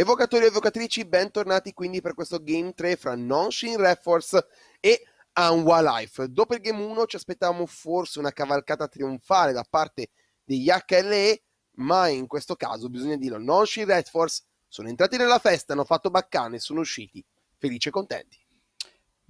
Evocatori e evocatrici, bentornati quindi per questo Game 3 fra Nonshin Reforce e Anwa Life. Dopo il Game 1 ci aspettavamo forse una cavalcata trionfale da parte degli HLE, ma in questo caso bisogna dirlo, Nonshin Reforce sono entrati nella festa, hanno fatto baccane, sono usciti felici e contenti.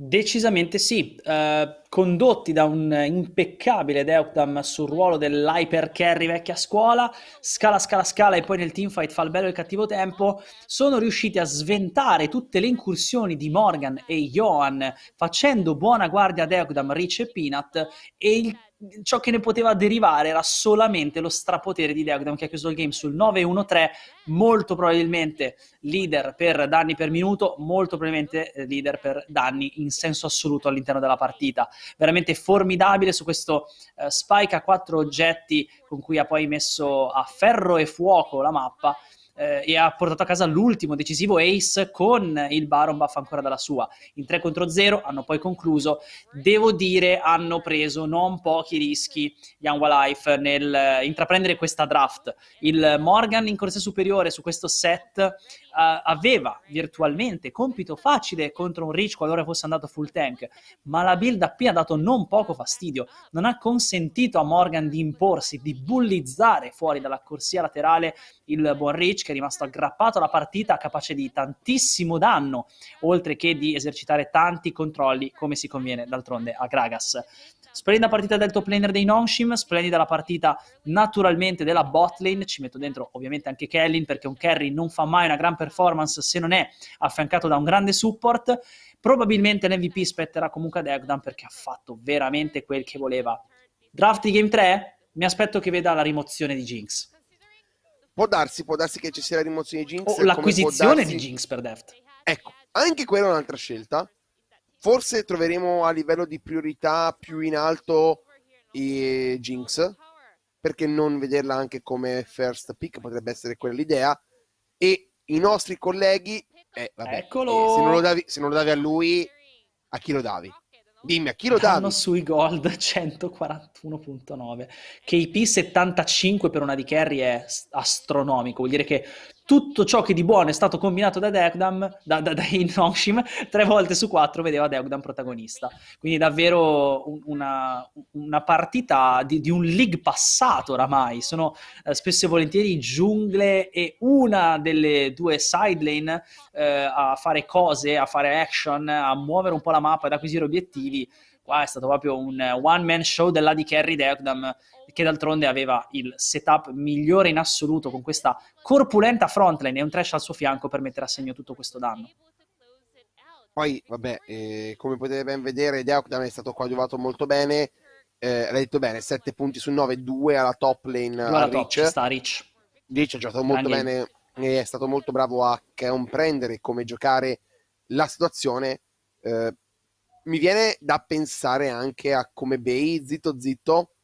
Decisamente sì, uh, condotti da un impeccabile Deutam sul ruolo dell'hyper carry vecchia scuola, scala scala scala e poi nel teamfight fa il bello e il cattivo tempo, sono riusciti a sventare tutte le incursioni di Morgan e Johan facendo buona guardia a Deutam, Rich e Peanut e il ciò che ne poteva derivare era solamente lo strapotere di Deogdan che ha chiuso il game sul 9-1-3, molto probabilmente leader per danni per minuto, molto probabilmente eh, leader per danni in senso assoluto all'interno della partita. Veramente formidabile su questo uh, spike a quattro oggetti con cui ha poi messo a ferro e fuoco la mappa eh, e ha portato a casa l'ultimo decisivo ace con il Baron Buff ancora dalla sua. In 3 contro 0 hanno poi concluso. Devo dire, hanno preso non pochi rischi Young Life nel eh, intraprendere questa draft. Il Morgan in corsia superiore su questo set uh, aveva virtualmente compito facile contro un Rich qualora fosse andato full tank, ma la build AP ha dato non poco fastidio, non ha consentito a Morgan di imporsi, di bullizzare fuori dalla corsia laterale il buon Rich che è rimasto aggrappato alla partita capace di tantissimo danno, oltre che di esercitare tanti controlli come si conviene d'altronde a Gragas. Splendida partita del top laner dei Nonshim, splendida la partita naturalmente della bot lane, ci metto dentro ovviamente anche Kellin perché un carry non fa mai una gran performance se non è affiancato da un grande support. Probabilmente l'MVP spetterà comunque ad Egdan perché ha fatto veramente quel che voleva. Draft di Game 3? Mi aspetto che veda la rimozione di Jinx. Può darsi, può darsi che ci sia la rimozione di Jinx. O l'acquisizione darsi... di Jinx per Deft. Ecco, anche quella è un'altra scelta. Forse troveremo a livello di priorità più in alto i Jinx, perché non vederla anche come first pick potrebbe essere quella l'idea. E i nostri colleghi, eh, vabbè, Eccolo. Eh, se, non davi, se non lo davi a lui, a chi lo davi? Dimmi, a chi lo danno? Danno sui gold 141.9. KP 75 per una di carry è astronomico, vuol dire che tutto ciò che di buono è stato combinato da Deugdam, da, da, da Inoshim, tre volte su quattro vedeva Deugdam protagonista. Quindi davvero una, una partita di, di, un league passato oramai. Sono eh, spesso e volentieri giungle e una delle due sideline eh, a fare cose, a fare action, a muovere un po' la mappa ed acquisire obiettivi Qua è stato proprio un eh, one man show della di Kerry Deogdam, che d'altronde aveva il setup migliore in assoluto con questa corpulenta frontline e un trash al suo fianco per mettere a segno tutto questo danno. Poi, vabbè, eh, come potete ben vedere, Deokdam è stato coadiuvato molto bene. Eh, l'hai detto bene, 7 punti su 9, 2 alla top lane. Alla top, Rich. sta Rich. Rich ha giocato molto Anche... bene e è stato molto bravo a comprendere come giocare la situazione. Eh, mi viene da pensare anche a come Bay, zitto zitto,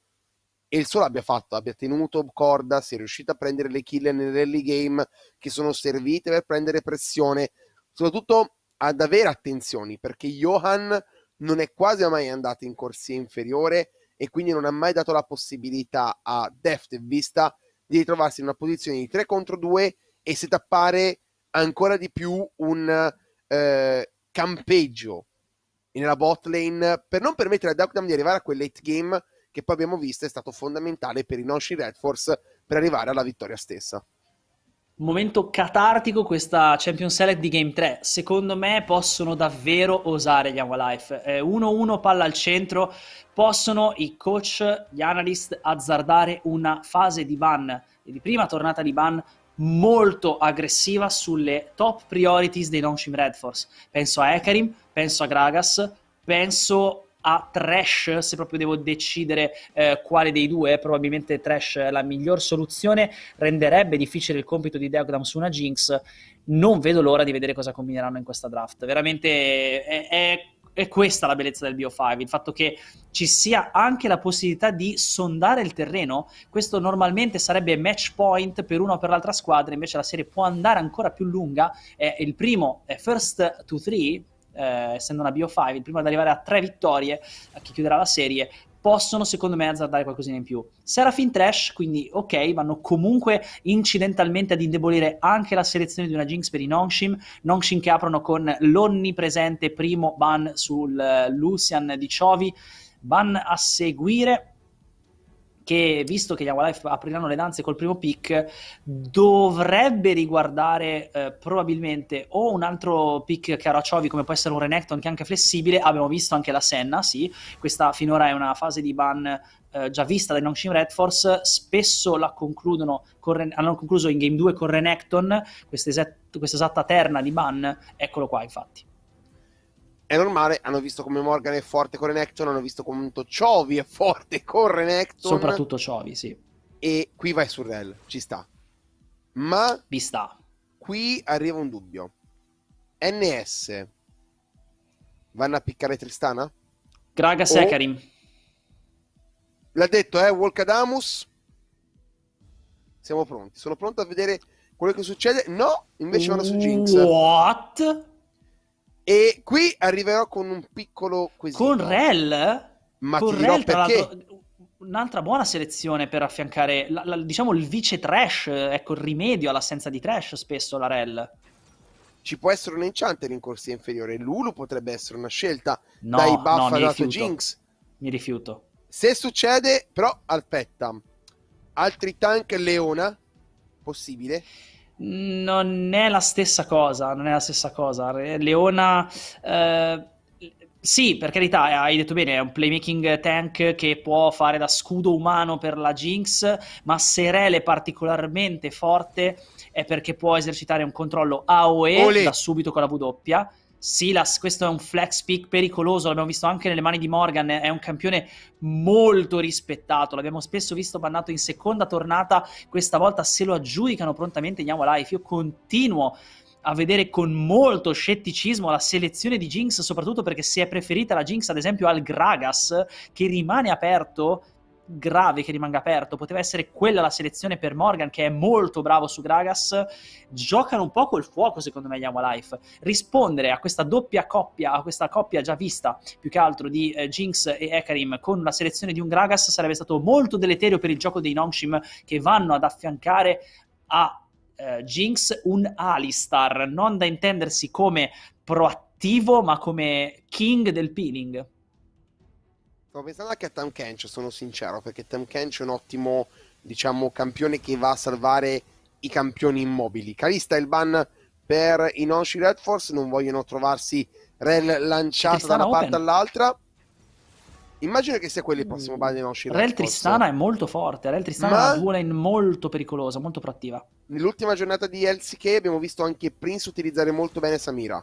e il suo l'abbia fatto, abbia tenuto corda, si è riuscito a prendere le kill nell'early game che sono servite per prendere pressione, soprattutto ad avere attenzioni, perché Johan non è quasi mai andato in corsia inferiore e quindi non ha mai dato la possibilità a Deft e Vista di ritrovarsi in una posizione di 3 contro 2 e setappare ancora di più un eh, campeggio nella bot lane per non permettere a Duckdam di arrivare a quel late game che poi abbiamo visto è stato fondamentale per i nostri Red Force per arrivare alla vittoria stessa. Momento catartico questa Champions Select di Game 3. Secondo me possono davvero osare gli Life. Eh, 1-1 palla al centro. Possono i coach, gli analyst azzardare una fase di ban di prima tornata di ban molto aggressiva sulle top priorities dei Launching Red Force. Penso a Ekarim, penso a Gragas, penso a Trash, se proprio devo decidere eh, quale dei due, probabilmente Trash è la miglior soluzione, renderebbe difficile il compito di Deogram su una Jinx. Non vedo l'ora di vedere cosa combineranno in questa draft. Veramente è, è è questa la bellezza del Bio5, il fatto che ci sia anche la possibilità di sondare il terreno. Questo normalmente sarebbe match point per una o per l'altra squadra, invece la serie può andare ancora più lunga. è il primo è first to three, eh, essendo una Bio5, il primo ad arrivare a tre vittorie, a chi chiuderà la serie, possono secondo me azzardare qualcosina in più. Serafin Trash, quindi ok, vanno comunque incidentalmente ad indebolire anche la selezione di una Jinx per i Nongshin, Nongshin che aprono con l'onnipresente primo ban sul uh, Lucian di Ciovi, ban a seguire che visto che gli Life apriranno le danze col primo pick, dovrebbe riguardare eh, probabilmente o un altro pick caro a Ciovi, come può essere un Renekton che è anche flessibile, abbiamo visto anche la Senna, sì, questa finora è una fase di ban eh, già vista dai Nongshim Red Force, spesso la concludono, Ren- hanno concluso in Game 2 con Renekton, questa esatta terna di ban, eccolo qua infatti è normale, hanno visto come Morgan è forte con Renekton, hanno visto quanto Ciovi è forte con Renekton. Soprattutto Ciovi, sì. E qui vai su Rel, ci sta. Ma... Vi sta. Qui arriva un dubbio. NS vanno a piccare Tristana? Graga o... Sekarim. L'ha detto, eh, Wolkadamus. Siamo pronti. Sono pronto a vedere quello che succede. No, invece vanno su Jinx. What? E qui arriverò con un piccolo quesito. Con Rel? Ma con Rel, perché... Un'altra buona selezione per affiancare, la, la, diciamo, il vice trash, ecco, il rimedio all'assenza di trash spesso, la Rel. Ci può essere un enchanter in corsia inferiore. Lulu potrebbe essere una scelta no, dai buff no, dato Jinx. Mi rifiuto. Se succede, però, aspetta. Altri tank, Leona, possibile non è la stessa cosa, non è la stessa cosa. Leona... Eh, sì, per carità, eh, hai detto bene, è un playmaking tank che può fare da scudo umano per la Jinx, ma se Rele è particolarmente forte è perché può esercitare un controllo AOE Olé. da subito con la W Silas, questo è un flex pick pericoloso, l'abbiamo visto anche nelle mani di Morgan, è un campione molto rispettato, l'abbiamo spesso visto bannato in seconda tornata, questa volta se lo aggiudicano prontamente Niawa Life, io continuo a vedere con molto scetticismo la selezione di Jinx, soprattutto perché si è preferita la Jinx ad esempio al Gragas, che rimane aperto grave che rimanga aperto, poteva essere quella la selezione per Morgan che è molto bravo su Gragas, giocano un po' col fuoco secondo me gli Life. rispondere a questa doppia coppia, a questa coppia già vista più che altro di eh, Jinx e Ekarim con la selezione di un Gragas sarebbe stato molto deleterio per il gioco dei Nongshim che vanno ad affiancare a eh, Jinx un Alistar, non da intendersi come proattivo ma come king del peeling. Stavo pensando anche a Tam Kench, sono sincero, perché Tam Kench è un ottimo, diciamo, campione che va a salvare i campioni immobili. Calista e il ban per i Nonshi Red Force non vogliono trovarsi Rel lanciata da una open. parte all'altra. Immagino che sia quello il prossimo mm. ban dei Nonshi Red Rel Force. Tristana è molto forte, Rel Tristana Ma... è una duoline molto pericolosa, molto proattiva. Nell'ultima giornata di LCK abbiamo visto anche Prince utilizzare molto bene Samira.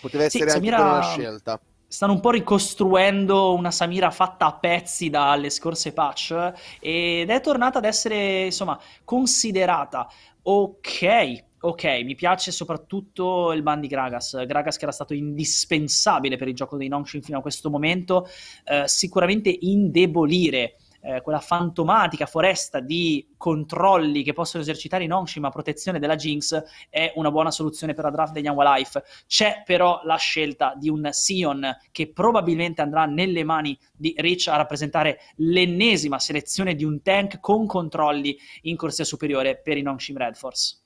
Poteva essere sì, anche Samira... una scelta stanno un po' ricostruendo una Samira fatta a pezzi dalle scorse patch ed è tornata ad essere, insomma, considerata ok. Ok, mi piace soprattutto il ban di Gragas. Gragas che era stato indispensabile per il gioco dei Nongshin fino a questo momento. Eh, sicuramente indebolire eh, quella fantomatica foresta di controlli che possono esercitare i Onshima a protezione della Jinx è una buona soluzione per la draft degli Life. C'è però la scelta di un Sion che probabilmente andrà nelle mani di Rich a rappresentare l'ennesima selezione di un tank con controlli in corsia superiore per i Nongshim Red Force.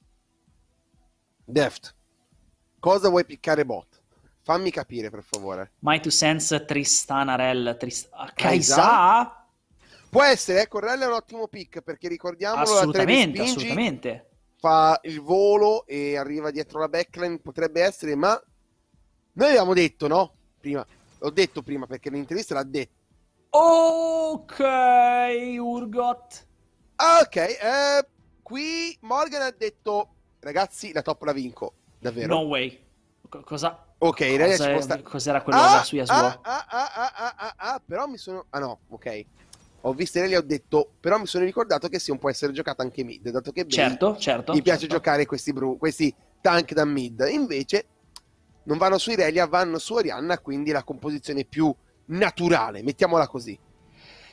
Deft, cosa vuoi piccare bot? Fammi capire, per favore. My Two Sense Tristanarel. Trist- Kaisa? Ah, Kaisa? Può essere, eh, Corrella è un ottimo pick perché ricordiamolo assolutamente, assolutamente. fa il volo e arriva dietro la backline, potrebbe essere, ma noi abbiamo detto, no? Prima, l'ho detto prima perché l'intervista l'ha detto. Ok, Urgot. Ah, ok, eh, qui Morgan ha detto, ragazzi, la top la vinco, davvero. No way. C- cosa? Ok, cosa, ragazzi, cos'era quello ah, su Yasuo? Ah, ah, ah, ah, ah, ah, però mi sono... Ah no, ok ho visto lei e ho detto, però mi sono ricordato che Sion può essere giocata anche mid, dato che certo, Bale, certo, mi piace certo. giocare questi, bru- questi tank da mid. Invece non vanno su Irelia, vanno su Arianna, quindi la composizione più naturale, mettiamola così.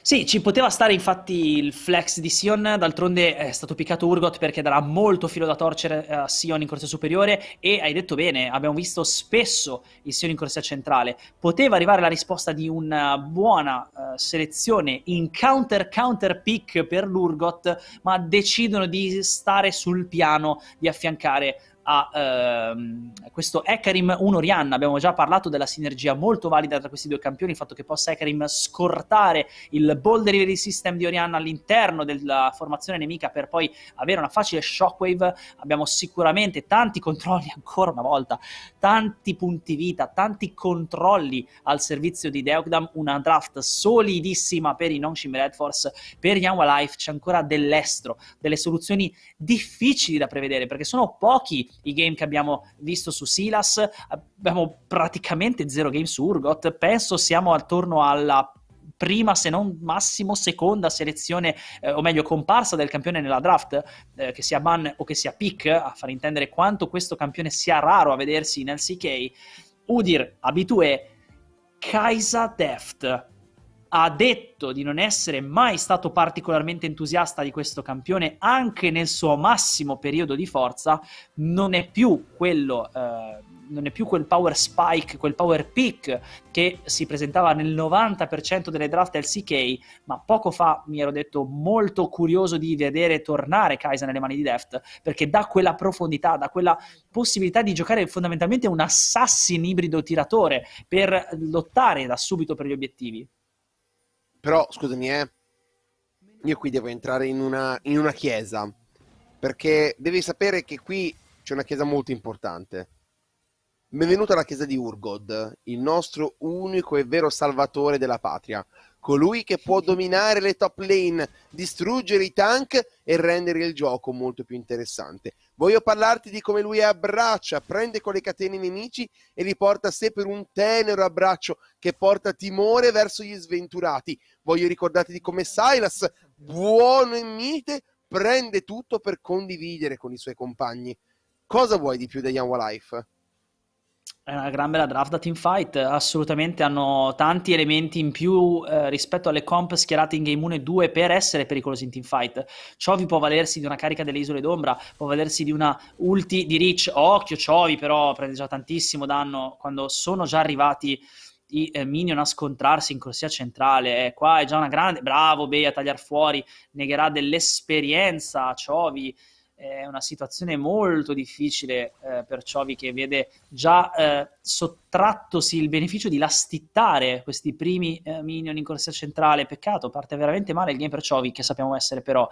Sì, ci poteva stare infatti il flex di Sion, d'altronde è stato piccato Urgot perché darà molto filo da torcere eh, a Sion in corsia superiore e hai detto bene, abbiamo visto spesso il Sion in corsia centrale. Poteva arrivare la risposta di una eh, buona uh, selezione in counter-counter pick per l'Urgot, ma decidono di stare sul piano, di affiancare a ehm, questo Ekarim 1 Rianna, abbiamo già parlato della sinergia molto valida tra questi due campioni, il fatto che possa Ekarim scortare il Bold delivery system di Orianna all'interno della formazione nemica per poi avere una facile shockwave, abbiamo sicuramente tanti controlli ancora una volta, tanti punti vita, tanti controlli al servizio di Deogdam, una draft solidissima per i Nongshim Red Force, per Yanwa Life c'è ancora dell'estro, delle soluzioni difficili da prevedere perché sono pochi i game che abbiamo visto su Silas, abbiamo praticamente zero game su Urgot, penso siamo attorno alla prima se non massimo seconda selezione eh, o meglio comparsa del campione nella draft eh, che sia ban o che sia pick a far intendere quanto questo campione sia raro a vedersi in LCK Udir Abitue Kaisa Deft ha detto di non essere mai stato particolarmente entusiasta di questo campione anche nel suo massimo periodo di forza, non è più quello eh, non è più quel power spike, quel power peak che si presentava nel 90% delle draft LCK, ma poco fa mi ero detto molto curioso di vedere tornare Kaisa nelle mani di Deft, perché dà quella profondità, dà quella possibilità di giocare fondamentalmente un assassin ibrido tiratore per lottare da subito per gli obiettivi. Però, scusami, eh, io qui devo entrare in una, in una chiesa, perché devi sapere che qui c'è una chiesa molto importante. Benvenuto alla chiesa di Urgod, il nostro unico e vero salvatore della patria colui che può dominare le top lane, distruggere i tank e rendere il gioco molto più interessante. Voglio parlarti di come lui abbraccia, prende con le catene i nemici e li porta a sé per un tenero abbraccio che porta timore verso gli sventurati. Voglio ricordarti di come Silas, buono e mite, prende tutto per condividere con i suoi compagni. Cosa vuoi di più da Young Life? È una gran bella draft da Teamfight, assolutamente hanno tanti elementi in più eh, rispetto alle comp schierate in Game 1 e 2 per essere pericolosi in Teamfight. Ciovi può valersi di una carica delle isole d'ombra, può valersi di una ulti di Rich. Occhio Ciovi però prende già tantissimo danno quando sono già arrivati i eh, minion a scontrarsi in corsia centrale. Eh, qua è già una grande... Bravo Bey a tagliare fuori, negherà dell'esperienza a Ciovi è una situazione molto difficile eh, per Ciovi che vede già eh, sottrattosi il beneficio di lastittare questi primi eh, minion in corsia centrale. Peccato, parte veramente male il game per Ciovi che sappiamo essere però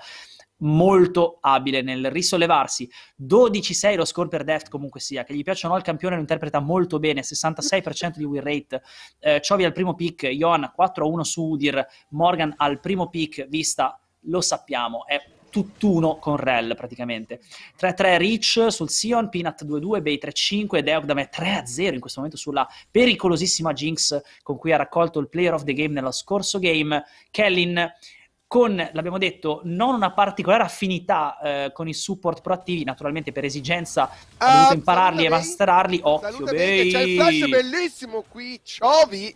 molto abile nel risollevarsi. 12-6 lo score per Deft comunque sia, che gli piacciono o no il campione lo interpreta molto bene, 66% di win rate, eh, Ciovi al primo pick, Johan 4-1 su Udir, Morgan al primo pick, vista lo sappiamo, è tutt'uno con Rel praticamente. 3-3 Rich sul Sion, Peanut 2-2, Bay 3-5 ed è 3-0 in questo momento sulla pericolosissima Jinx con cui ha raccolto il player of the game nello scorso game. Kellin con, l'abbiamo detto, non una particolare affinità eh, con i support proattivi, naturalmente per esigenza ah, ha dovuto ah, impararli e masterarli. Occhio, Bay! C'è il flash bellissimo qui, Ciovi!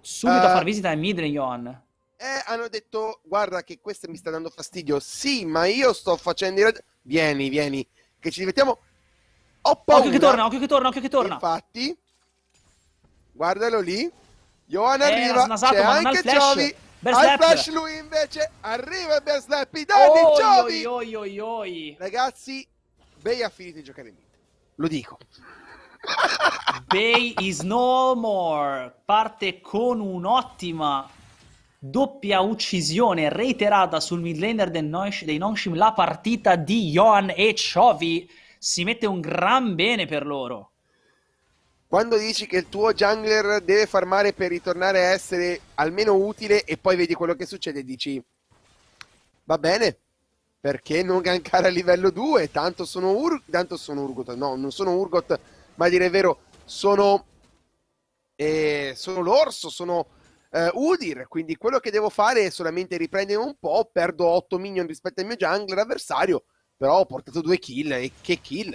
Subito uh, a far eh. visita ai Midlane, Johan eh, hanno detto guarda che questo mi sta dando fastidio. Sì, ma io sto facendo i Vieni, vieni, che ci divertiamo. Ho paura. Occhio che torna, occhio che torna, occhio che torna. Infatti, guardalo lì. Johan eh, arriva, nasato, c'è anche Giovi Al flash lui invece arriva e bear slap i danni oh, Ciovi. Oi, oi, oi, Ragazzi, Bay ha finito di giocare in mid. Lo dico. Bay is no more. Parte con un'ottima doppia uccisione reiterata sul midlaner dei Nonshim, la partita di Johan e Ciovi si mette un gran bene per loro. Quando dici che il tuo jungler deve farmare per ritornare a essere almeno utile e poi vedi quello che succede dici va bene, perché non gankare a livello 2? Tanto sono, Ur- tanto sono Urgot, no, non sono Urgot, ma a dire vero, sono, eh, sono l'orso, sono eh, Udir, quindi quello che devo fare è solamente riprendere un po', perdo 8 minion rispetto al mio jungler avversario, però ho portato due kill e che kill!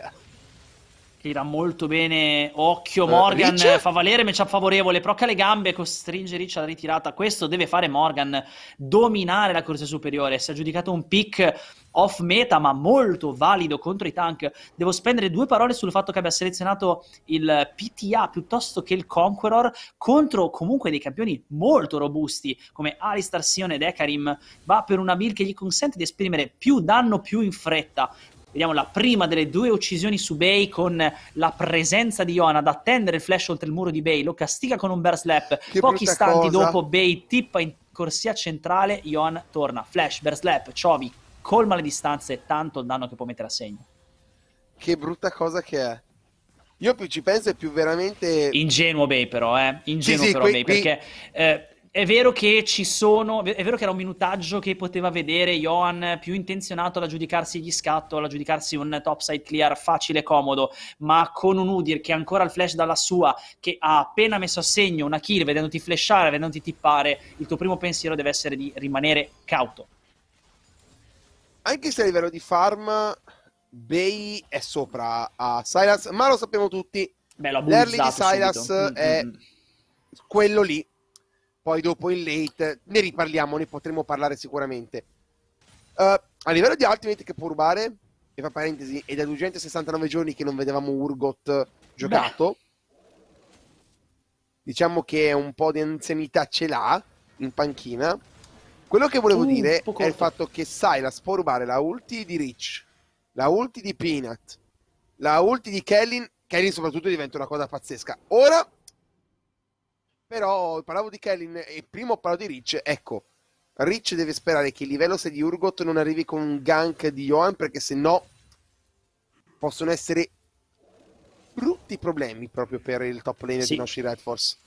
gli dà molto bene occhio eh, Morgan uh, fa valere matchup favorevole procca le gambe costringe Rich alla ritirata questo deve fare Morgan dominare la corsa superiore si è aggiudicato un pick off meta ma molto valido contro i tank devo spendere due parole sul fatto che abbia selezionato il PTA piuttosto che il Conqueror contro comunque dei campioni molto robusti come Alistar, Sion ed Ekarim va per una build che gli consente di esprimere più danno più in fretta Vediamo la prima delle due uccisioni su Bay con la presenza di Iona ad attendere il flash oltre il muro di Bay, lo castiga con un bear slap. Che Pochi istanti cosa. dopo Bay tippa in corsia centrale, Ion torna, flash, bear slap, Ciovi colma le distanze e tanto il danno che può mettere a segno. Che brutta cosa che è. Io più ci penso e più veramente... Ingenuo Bay però, eh. Ingenuo sì, però sì, Bay, qui... perché... Eh, è vero che ci sono, è vero che era un minutaggio che poteva vedere Johan più intenzionato ad aggiudicarsi gli scatto, ad aggiudicarsi un topside clear facile e comodo, ma con un Udir che ancora il flash dalla sua, che ha appena messo a segno una kill, vedendoti flashare, vedendoti tippare, il tuo primo pensiero deve essere di rimanere cauto. Anche se a livello di farm Bay è sopra a Silas, ma lo sappiamo tutti. Beh, L'early di Silas subito. Mm, mm, è mm-hmm. quello lì poi dopo il late, ne riparliamo, ne potremo parlare sicuramente. Uh, a livello di Ultimate che può rubare, e fa parentesi, è da 269 giorni che non vedevamo Urgot giocato. Beh. Diciamo che un po' di anzianità ce l'ha in panchina. Quello che volevo uh, dire è il fatto che Silas può rubare la ulti di Rich, la ulti di Peanut, la ulti di Kellin. Kellin soprattutto diventa una cosa pazzesca. Ora però parlavo di Kellen e prima ho parlato di Rich, ecco, Rich deve sperare che il livello 6 di Urgot non arrivi con un gank di Johan perché se no possono essere brutti problemi proprio per il top lane sì. di Noshi Red Force.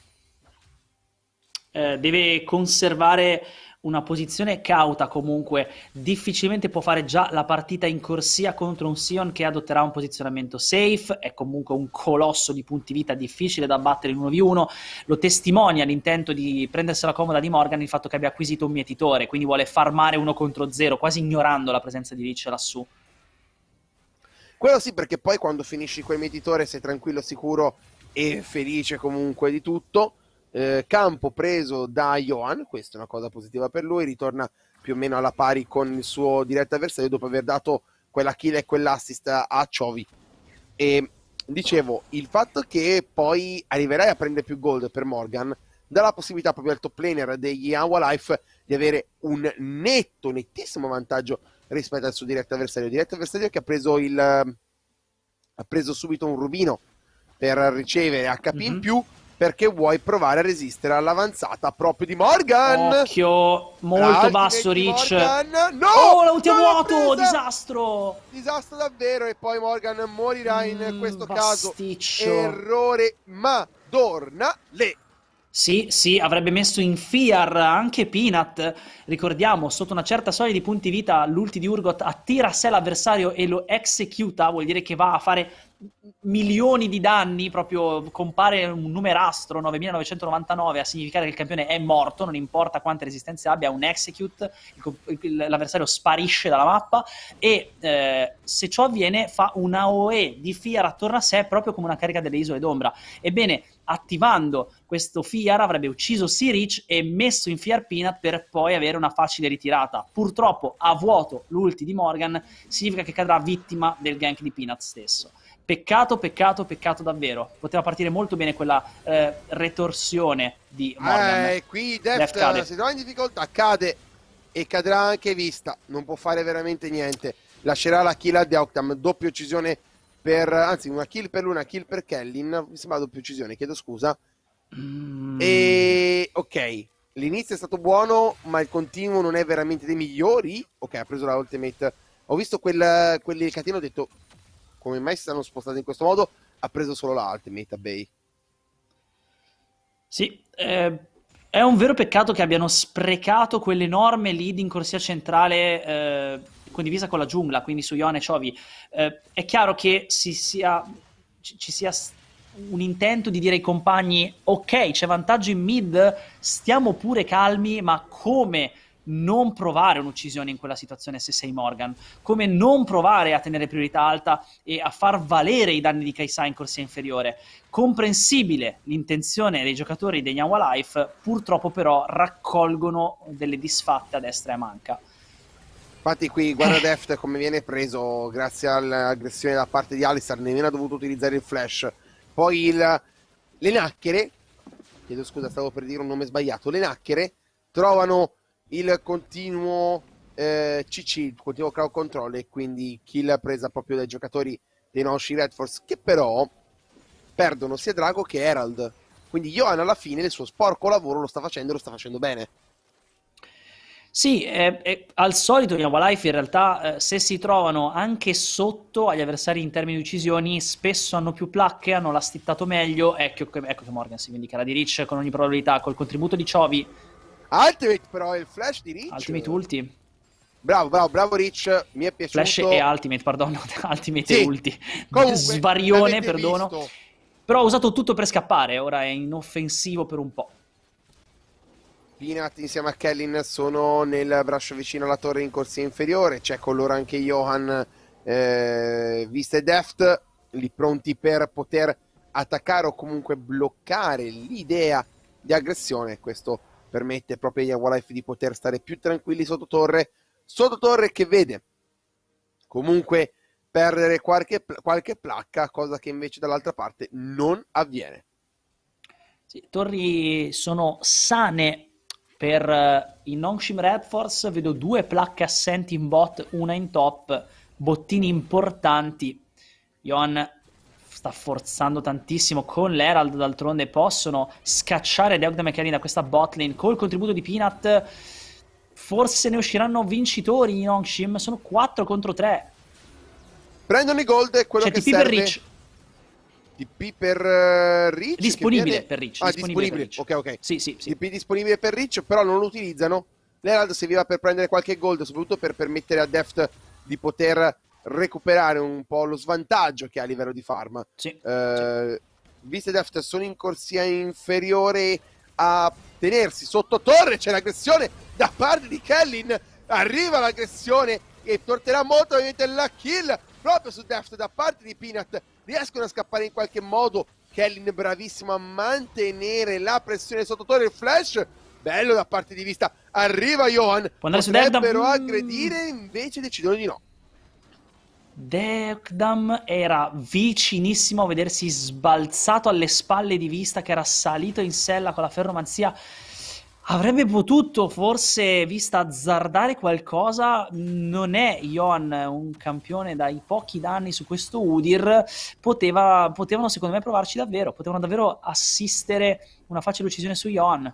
Eh, deve conservare una posizione cauta comunque, difficilmente può fare già la partita in corsia contro un Sion che adotterà un posizionamento safe, è comunque un colosso di punti vita difficile da battere in 1v1, lo testimonia l'intento di prendersela comoda di Morgan il fatto che abbia acquisito un mietitore, quindi vuole farmare uno contro zero, quasi ignorando la presenza di Rich lassù. Quello sì, perché poi quando finisci quel mietitore sei tranquillo, sicuro e felice comunque di tutto eh, campo preso da Johan, questa è una cosa positiva per lui, ritorna più o meno alla pari con il suo diretto avversario dopo aver dato quella kill e quell'assist a Ciovi. E dicevo, il fatto che poi arriverai a prendere più gold per Morgan dà la possibilità proprio al top laner degli Awa Life di avere un netto, nettissimo vantaggio rispetto al suo diretto avversario. Il diretto avversario che ha preso, il, ha preso subito un rubino per ricevere HP mm-hmm. in mhm. più perché vuoi provare a resistere all'avanzata proprio di Morgan. Occhio, molto L'altro basso Rich. Morgan. No! Oh, l'ultimo vuoto, disastro! Disastro davvero e poi Morgan morirà in mm, questo pasticcio. caso. Errore madorna le sì, sì, avrebbe messo in FIAR anche Peanut. Ricordiamo, sotto una certa soglia di punti vita, l'ulti di Urgot attira a sé l'avversario e lo executa, vuol dire che va a fare milioni di danni, proprio compare un numerastro 9999 a significare che il campione è morto, non importa quante resistenze abbia, un execute, il, l'avversario sparisce dalla mappa e eh, se ciò avviene fa una OE di Fiar attorno a sé proprio come una carica delle isole d'ombra. Ebbene, attivando questo Fiar avrebbe ucciso Sirich e messo in Fiar Peanut per poi avere una facile ritirata. Purtroppo a vuoto l'ulti di Morgan significa che cadrà vittima del gank di Peanut stesso. Peccato, peccato, peccato davvero. Poteva partire molto bene quella eh, retorsione di Morgan. Eh, qui Deft, si trova in difficoltà, cade e cadrà anche vista. Non può fare veramente niente. Lascerà la kill a Deoctam, doppia uccisione per... anzi una kill per lui, una kill per Kellin. Mi sembra doppia uccisione, chiedo scusa. Mm. E ok, l'inizio è stato buono, ma il continuo non è veramente dei migliori. Ok, ha preso la ultimate. Ho visto quel, quel catino, ho detto come mai si sono spostati in questo modo, ha preso solo la Ultimate a Bay. Sì, eh, è un vero peccato che abbiano sprecato quell'enorme lead in corsia centrale eh, condivisa con la giungla, quindi su Ione e Ciovi. Eh, è chiaro che si sia, ci sia un intento di dire ai compagni ok, c'è vantaggio in mid, stiamo pure calmi, ma come non provare un'uccisione in quella situazione se sei Morgan, come non provare a tenere priorità alta e a far valere i danni di Kaisa in corsia inferiore. Comprensibile l'intenzione dei giocatori degli Anwa Life, purtroppo però raccolgono delle disfatte a destra e a manca. Infatti qui guarda Deft come viene preso grazie all'aggressione da parte di Alistar, nemmeno ha dovuto utilizzare il flash. Poi il... le nacchere, chiedo scusa stavo per dire un nome sbagliato, le nacchere trovano il continuo eh, CC, il continuo crowd control e quindi kill presa proprio dai giocatori dei Noshi Red Force che però perdono sia Drago che Herald. Quindi Johan alla fine il suo sporco lavoro lo sta facendo e lo sta facendo bene. Sì, eh, eh, al solito in Life in realtà eh, se si trovano anche sotto agli avversari in termini di uccisioni spesso hanno più placche, hanno l'astittato meglio, ecco, ecco che Morgan si vendicherà di Rich con ogni probabilità, col contributo di Ciovi Ultimate però è il flash di Rich. Ultimate ulti. Bravo, bravo, bravo Rich, mi è piaciuto. Flash e Ultimate, perdono, Ultimate sì. e ulti. Comunque, Svarione, perdono. Visto. Però ha usato tutto per scappare, ora è inoffensivo per un po'. Peanut insieme a Kellin sono nel braccio vicino alla torre in corsia inferiore, c'è con loro anche Johan, eh, e Deft, lì pronti per poter attaccare o comunque bloccare l'idea di aggressione, questo permette proprio agli Awalife di poter stare più tranquilli sotto torre, sotto torre che vede comunque perdere qualche, qualche placca, cosa che invece dall'altra parte non avviene. Sì, torri sono sane per eh, i Nongshim Red Force, vedo due placche assenti in bot, una in top, bottini importanti. Johan sta forzando tantissimo con l'Herald d'altronde possono scacciare Deogda McKinney da questa botlane col contributo di Peanut forse ne usciranno vincitori in Ongshim sono 4 contro 3 prendono i gold è quello C'è che TP serve per Rich TP per uh, Rich disponibile viene... per Rich ah disponibile, disponibile. Rich. ok ok sì, sì, sì. TP disponibile per Rich però non lo utilizzano l'Herald serviva per prendere qualche gold soprattutto per permettere a Deft di poter recuperare un po' lo svantaggio che ha a livello di farm. Sì, eh, sì. Vista sono in corsia inferiore a tenersi sotto torre, c'è l'aggressione da parte di Kellin, arriva l'aggressione e torterà molto ovviamente la kill proprio su Deft da parte di Peanut, riescono a scappare in qualche modo, Kellin bravissimo a mantenere la pressione sotto torre, il flash bello da parte di vista, arriva Johan, potrebbero da... aggredire invece decidono di no. Deokdam era vicinissimo a vedersi sbalzato alle spalle di vista che era salito in sella con la ferromanzia. Avrebbe potuto forse vista azzardare qualcosa, non è Ion un campione dai pochi danni su questo Udir, Poteva, potevano secondo me provarci davvero, potevano davvero assistere una facile uccisione su Ion.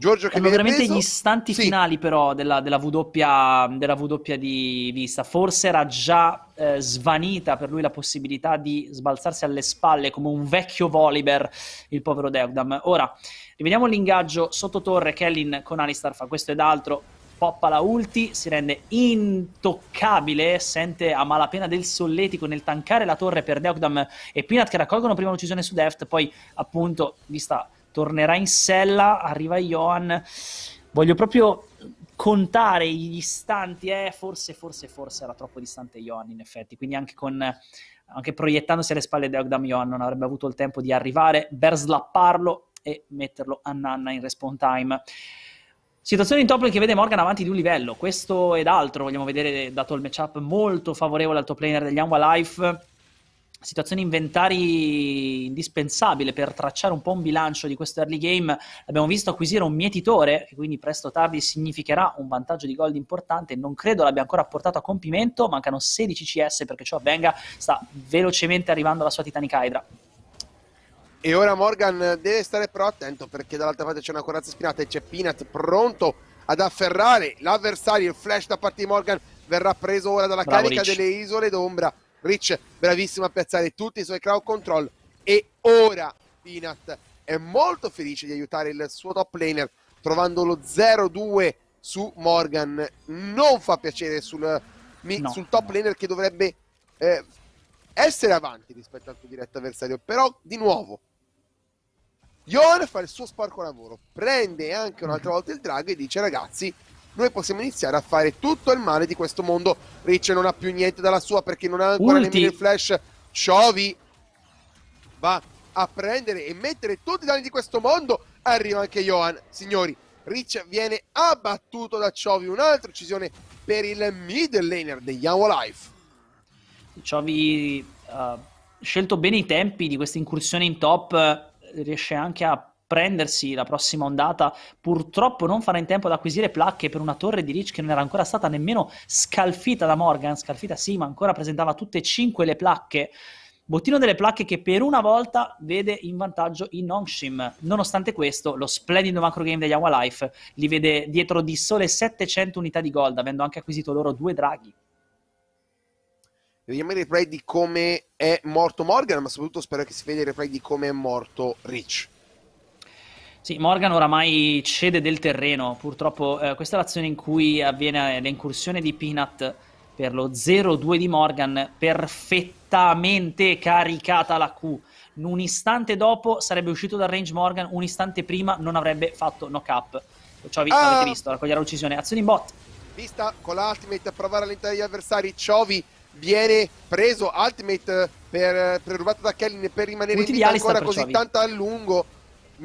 Giorgio che Sono veramente preso? gli istanti sì. finali però della, della, w, della w di vista, forse era già eh, svanita per lui la possibilità di sbalzarsi alle spalle come un vecchio Voliber, il povero Deugdam. Ora, rivediamo l'ingaggio sotto torre Kellin con Alistar fa questo ed altro, poppa la ulti, si rende intoccabile, sente a malapena del solletico nel tankare la torre per Deogdam e Pinat che raccolgono prima l'uccisione su Deft, poi appunto vista tornerà in sella, arriva Johan. Voglio proprio contare gli istanti, eh, forse, forse, forse era troppo distante Johan in effetti, quindi anche, con, anche proiettandosi alle spalle di Ogdam Johan non avrebbe avuto il tempo di arrivare per slapparlo e metterlo a nanna in respawn time. Situazione in top che vede Morgan avanti di un livello, questo ed altro, vogliamo vedere dato il matchup molto favorevole al top laner degli Anwa Life Situazione inventari indispensabile per tracciare un po' un bilancio di questo early game. Abbiamo visto acquisire un mietitore, che quindi presto o tardi significherà un vantaggio di gold importante. Non credo l'abbia ancora portato a compimento. Mancano 16 CS perché ciò avvenga. Sta velocemente arrivando la sua Titanic Hydra. E ora Morgan deve stare però attento perché dall'altra parte c'è una corazza spinata e c'è Peanut pronto ad afferrare l'avversario. Il flash da parte di Morgan verrà preso ora dalla Bravo, carica Rich. delle isole d'ombra Rich bravissimo a piazzare tutti i suoi crowd control e ora Pinat è molto felice di aiutare il suo top laner trovando lo 0-2 su Morgan. Non fa piacere sul, no, sul top no. laner che dovrebbe eh, essere avanti rispetto al tuo diretto avversario. Però, di nuovo, Yor fa il suo sporco lavoro, prende anche un'altra volta il drag e dice ragazzi noi possiamo iniziare a fare tutto il male di questo mondo. Rich non ha più niente dalla sua perché non ha ancora Ulti. nemmeno il flash. Ciovi va a prendere e mettere tutti i danni di questo mondo. Arriva anche Johan. Signori, Rich viene abbattuto da Ciovi. Un'altra uccisione per il mid laner degli Life. Ciovi ha uh, eh, scelto bene i tempi di questa incursione in top. Eh, riesce anche a prendersi la prossima ondata, purtroppo non farà in tempo ad acquisire placche per una torre di Rich che non era ancora stata nemmeno scalfita da Morgan, scalfita sì, ma ancora presentava tutte e cinque le placche. Bottino delle placche che per una volta vede in vantaggio i Nongshim. Nonostante questo, lo splendido macro game degli Life li vede dietro di sole 700 unità di gold, avendo anche acquisito loro due draghi. Vediamo i replay di come è morto Morgan, ma soprattutto spero che si veda il replay di come è morto Rich. Sì, Morgan oramai cede del terreno, purtroppo eh, questa è l'azione in cui avviene eh, l'incursione di Peanut per lo 0-2 di Morgan, perfettamente caricata la Q. Un istante dopo sarebbe uscito dal range Morgan, un istante prima non avrebbe fatto knock up. Ciovi, ah. avete visto, raccogliere l'uccisione. Azione in bot. Vista con l'ultimate a provare all'interno degli avversari, Ciovi viene preso ultimate per, eh, per rubato da Kellen per rimanere Ulti in vita ancora così Ciovi. tanto a lungo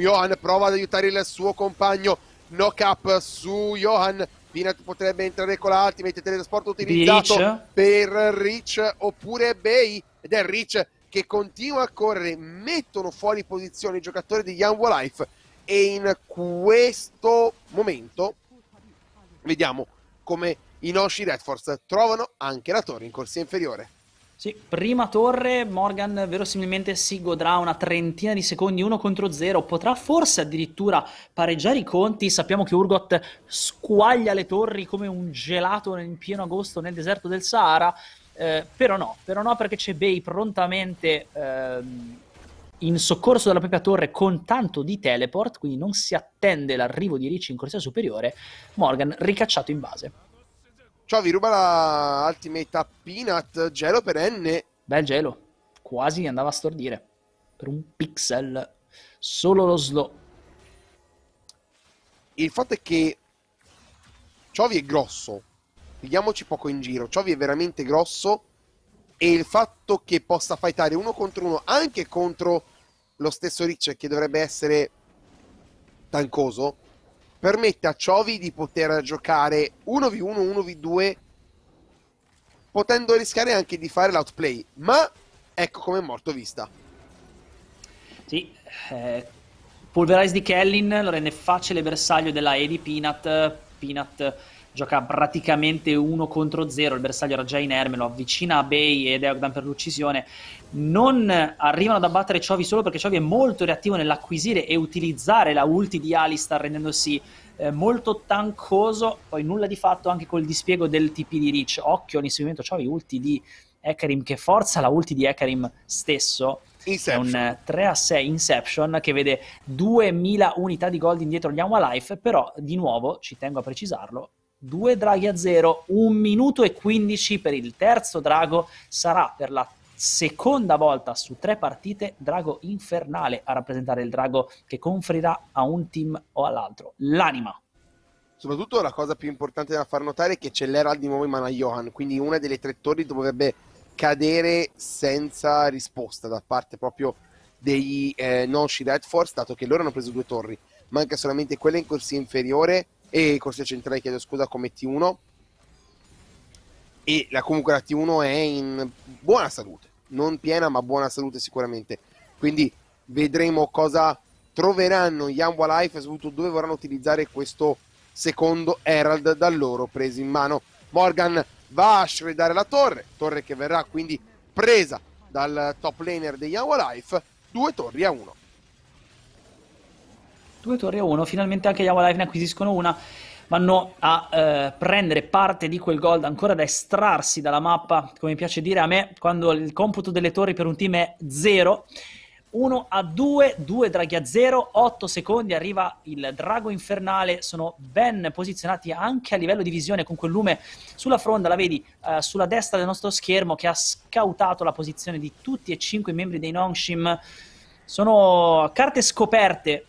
Johan prova ad aiutare il suo compagno. Knock up su Johan. Pinat potrebbe entrare con la ultimate teletrasporto utilizzato Beach. per Rich oppure Bay. Ed è Rich che continua a correre. Mettono fuori posizione i giocatori di Young Life. E in questo momento vediamo come i Noshi Red Force trovano anche la torre in corsia inferiore. Sì, prima torre, Morgan verosimilmente si godrà una trentina di secondi 1 contro 0, potrà forse addirittura pareggiare i conti, sappiamo che Urgot squaglia le torri come un gelato in pieno agosto nel deserto del Sahara, eh, però no, però no perché c'è Bay prontamente eh, in soccorso della propria torre con tanto di teleport, quindi non si attende l'arrivo di Ricci in corsia superiore, Morgan ricacciato in base. Ciò vi ruba la Ultimate Up Peanut, gelo perenne. Bel gelo, quasi andava a stordire. Per un pixel, solo lo slow. Il fatto è che Ciovi è grosso, Vediamoci poco in giro, Ciovi è veramente grosso e il fatto che possa fightare uno contro uno anche contro lo stesso Ricce che dovrebbe essere tancoso permette a Ciovi di poter giocare 1v1, 1v2, potendo rischiare anche di fare l'outplay. Ma ecco come è morto Vista. Sì, eh, Pulverize di Kellin lo rende facile bersaglio della E di Peanut. Peanut gioca praticamente uno contro zero, il bersaglio era già inerme, lo avvicina a Bay ed Eogdan per l'uccisione, non arrivano ad abbattere Ciovi solo perché Ciovi è molto reattivo nell'acquisire e utilizzare la ulti di Alistar rendendosi eh, molto tancoso, poi nulla di fatto anche col dispiego del TP di Rich, occhio all'inseguimento Ciovi, ulti di Ekarim che forza la ulti di Ekarim stesso, Inception. È un 3 a 6 Inception che vede 2000 unità di gold indietro gli Life, però di nuovo, ci tengo a precisarlo, due draghi a zero, un minuto e 15 per il terzo drago, sarà per la seconda volta su tre partite drago infernale a rappresentare il drago che conferirà a un team o all'altro l'anima. Soprattutto la cosa più importante da far notare è che c'è l'Herald di nuovo in mano a Johan, quindi una delle tre torri dovrebbe cadere senza risposta da parte proprio degli eh, non Shield Force, dato che loro hanno preso due torri, manca solamente quella in corsia inferiore e corsia centrale chiedo scusa come T1 e la, comunque la T1 è in buona salute non piena ma buona salute sicuramente quindi vedremo cosa troveranno gli Amwa Life e soprattutto dove vorranno utilizzare questo secondo Herald da loro preso in mano Morgan va a shreddare la torre torre che verrà quindi presa dal top laner degli Amwa Life due torri a uno due torri a uno, finalmente anche gli Life ne acquisiscono una, vanno a eh, prendere parte di quel gold ancora da estrarsi dalla mappa, come mi piace dire a me, quando il computo delle torri per un team è zero. 1 a 2, 2 draghi a 0, 8 secondi arriva il drago infernale, sono ben posizionati anche a livello di visione con quel lume sulla fronda, la vedi eh, sulla destra del nostro schermo che ha scautato la posizione di tutti e 5 i membri dei Nongshim. Sono carte scoperte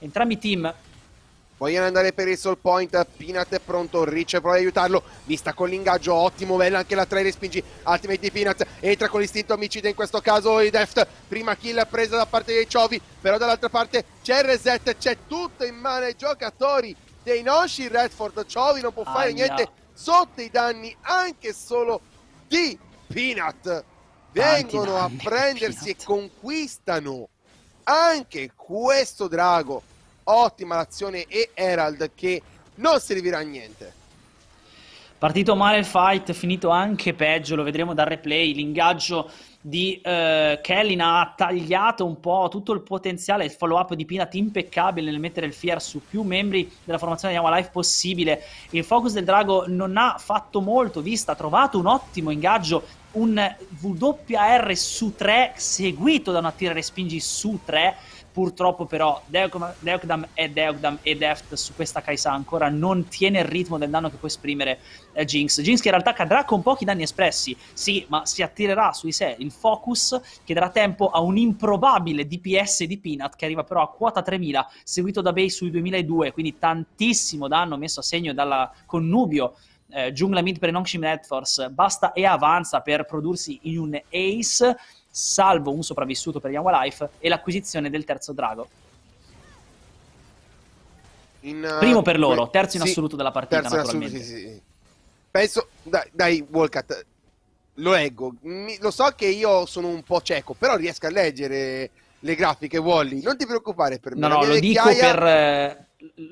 entrambi i team vogliono andare per il soul point Pinat è pronto Rich prova ad aiutarlo vista con l'ingaggio ottimo bella anche la 3 respingi ultimate di Peanut entra con l'istinto omicida in questo caso i Deft prima kill presa da parte dei Ciovi però dall'altra parte c'è il reset c'è tutto in mano ai giocatori dei Noshi Redford Ciovi non può fare Aia. niente sotto i danni anche solo di Pinat vengono a prendersi e conquistano anche questo drago ottima l'azione e Herald che non servirà a niente Partito male il fight, finito anche peggio, lo vedremo dal replay, l'ingaggio di eh, Kellin ha tagliato un po' tutto il potenziale, il follow up di Pinat impeccabile nel mettere il fear su più membri della formazione di Life possibile, il focus del drago non ha fatto molto, vista, ha trovato un ottimo ingaggio un WR su 3 seguito da una tira respingi su 3 purtroppo però Deokdam e Deokdam e Deft su questa Kaisa ancora non tiene il ritmo del danno che può esprimere eh, Jinx Jinx che in realtà cadrà con pochi danni espressi sì ma si attirerà su di sé il focus che darà tempo a un improbabile DPS di Peanut che arriva però a quota 3000 seguito da Bay sui 2002 quindi tantissimo danno messo a segno dalla connubio eh, giungla mid per Nongshim Netforce basta e avanza per prodursi in un ace, salvo un sopravvissuto per Yawa Life e l'acquisizione del terzo drago. In, uh, Primo per loro, terzo in sì, assoluto della partita, naturalmente. Assoluto, sì, sì. Penso, dai, dai Wolcat, lo leggo. Mi, lo so che io sono un po' cieco, però riesco a leggere le grafiche, Wally. Non ti preoccupare per me. No, no, lo dico chiaia... per, eh,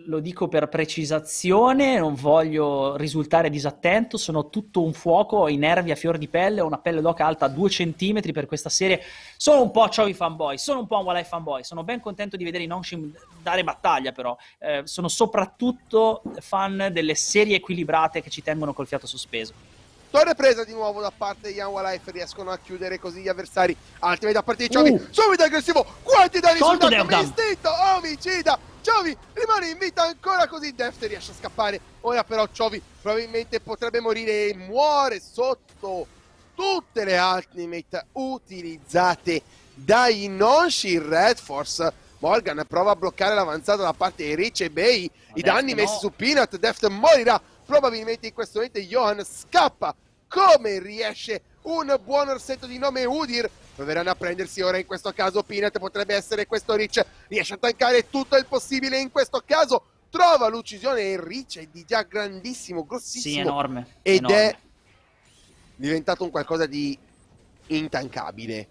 lo dico per precisazione, non voglio risultare disattento, sono tutto un fuoco, ho i nervi a fior di pelle, ho una pelle d'oca alta a 2 cm per questa serie, sono un po' Chovy fanboy, sono un po' un Wildlife fanboy, sono ben contento di vedere i Nongshim dare battaglia però, eh, sono soprattutto fan delle serie equilibrate che ci tengono col fiato sospeso. Torre presa di nuovo da parte di Life. riescono a chiudere così gli avversari. Ultimate da parte di Chovy, uh. subito aggressivo, quanti danni sul istinto, omicida, Ciovi rimane in vita ancora così Deft riesce a scappare. Ora però Ciovi probabilmente potrebbe morire e muore sotto tutte le ultimate utilizzate dai non-Shield Red Force. Morgan prova a bloccare l'avanzata da parte di Rich e Bay. I danni no. messi su Peanut. Deft morirà. Probabilmente in questo momento Johan scappa. Come riesce? Un buon orsetto di nome Udir proveranno a prendersi ora in questo caso Pinet potrebbe essere questo Rich riesce a tankare tutto il possibile in questo caso trova l'uccisione e Rich è di già grandissimo grossissimo sì enorme ed enorme. è diventato un qualcosa di intancabile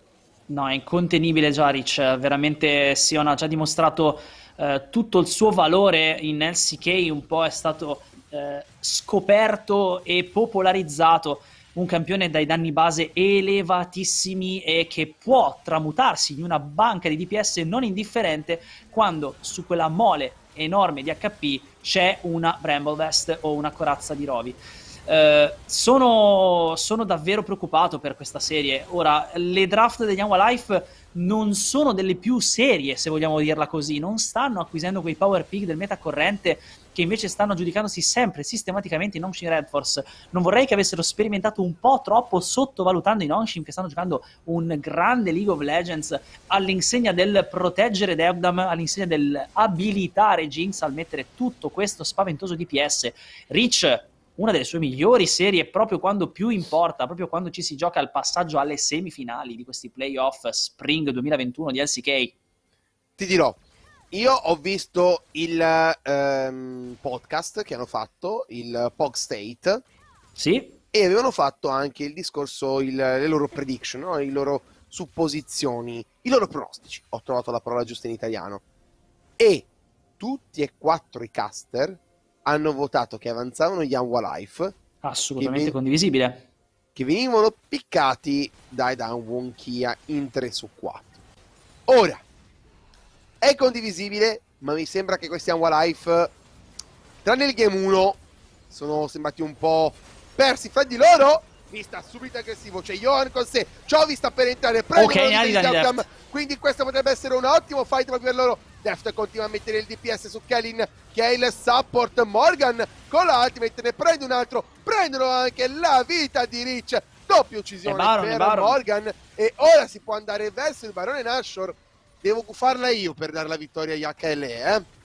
no è incontenibile già Rich veramente Sion ha già dimostrato eh, tutto il suo valore in LCK un po' è stato eh, scoperto e popolarizzato un campione dai danni base elevatissimi e che può tramutarsi in una banca di DPS non indifferente quando su quella mole enorme di HP c'è una Bramble Vest o una corazza di Rovi. Eh, sono, sono, davvero preoccupato per questa serie. Ora, le draft degli Life non sono delle più serie, se vogliamo dirla così, non stanno acquisendo quei power peak del meta corrente che invece stanno giudicandosi sempre sistematicamente i Nonshin Red Force. Non vorrei che avessero sperimentato un po' troppo sottovalutando i Nonshin che stanno giocando un grande League of Legends all'insegna del proteggere Devdam, all'insegna del abilitare Jinx al mettere tutto questo spaventoso DPS. Rich una delle sue migliori serie proprio quando più importa, proprio quando ci si gioca al passaggio alle semifinali di questi playoff Spring 2021 di LCK. Ti dirò, io ho visto il ehm, podcast che hanno fatto, il Pog State. Sì. E avevano fatto anche il discorso, il, le loro prediction, no? le loro supposizioni, i loro pronostici. Ho trovato la parola giusta in italiano. E tutti e quattro i caster hanno votato che avanzavano gli Anwa Life. Assolutamente ven- condivisibile. Che venivano piccati dai Dan Wonkia in 3 su 4. Ora, è condivisibile, ma mi sembra che questi Life, tranne il game 1, sono sembrati un po' persi fra di loro. Mi sta subito aggressivo, c'è Johan con sé, Ciovi sta per entrare, prende okay, il outcome, quindi questo potrebbe essere un ottimo fight proprio per loro. Deft continua a mettere il DPS su Kellen, che è il support, Morgan con l'ultimate ne prende un altro, prendono anche la vita di Rich, doppia uccisione Baron, per Baron. Morgan e ora si può andare verso il barone Nashor devo farla io per dare la vittoria a HLE, eh?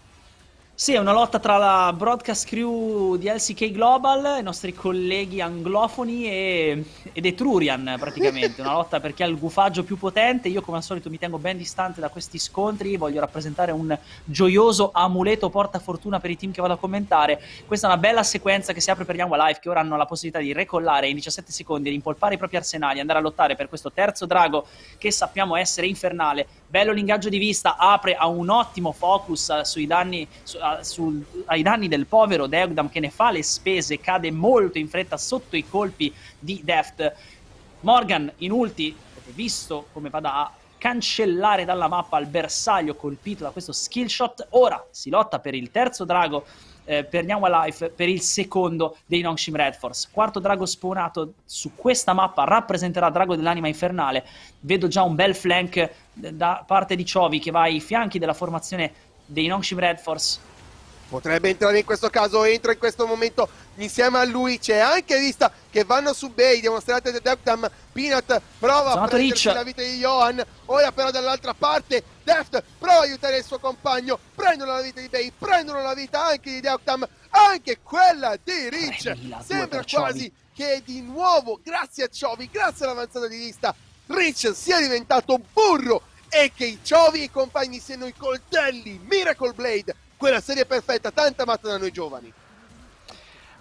Sì, è una lotta tra la broadcast crew di LCK Global, i nostri colleghi anglofoni e, ed Etrurian praticamente, una lotta per chi ha il gufaggio più potente, io come al solito mi tengo ben distante da questi scontri, voglio rappresentare un gioioso amuleto portafortuna per i team che vado a commentare, questa è una bella sequenza che si apre per gli Angua Life che ora hanno la possibilità di recollare in 17 secondi, rimpolpare i propri arsenali, andare a lottare per questo terzo drago che sappiamo essere infernale, bello l'ingaggio di vista, apre a un ottimo focus sui danni, su, a, ai danni del povero Deugdam che ne fa le spese, cade molto in fretta sotto i colpi di Deft. Morgan in ulti, avete visto come vada a cancellare dalla mappa il bersaglio colpito da questo skill shot. Ora si lotta per il terzo drago eh, per Nyawa Life, per il secondo dei Nongshim Red Force. Quarto drago spawnato su questa mappa rappresenterà Drago dell'Anima Infernale. Vedo già un bel flank eh, da parte di Ciovi che va ai fianchi della formazione dei Nongshim Red Force potrebbe entrare in questo caso, entra in questo momento insieme a lui c'è anche vista che vanno su Bay, devono da attenti Peanut prova Sono a prendersi riccia. la vita di Johan, ora però dall'altra parte Deft prova ad aiutare il suo compagno, prendono la vita di Bay, prendono la vita anche di Deptam, anche quella di Rich, sembra quasi che di nuovo grazie a Ciovi, grazie all'avanzata di vista, Rich sia diventato burro e che i Ciovi e i compagni siano i coltelli Miracle Blade quella serie perfetta tanta amata da noi giovani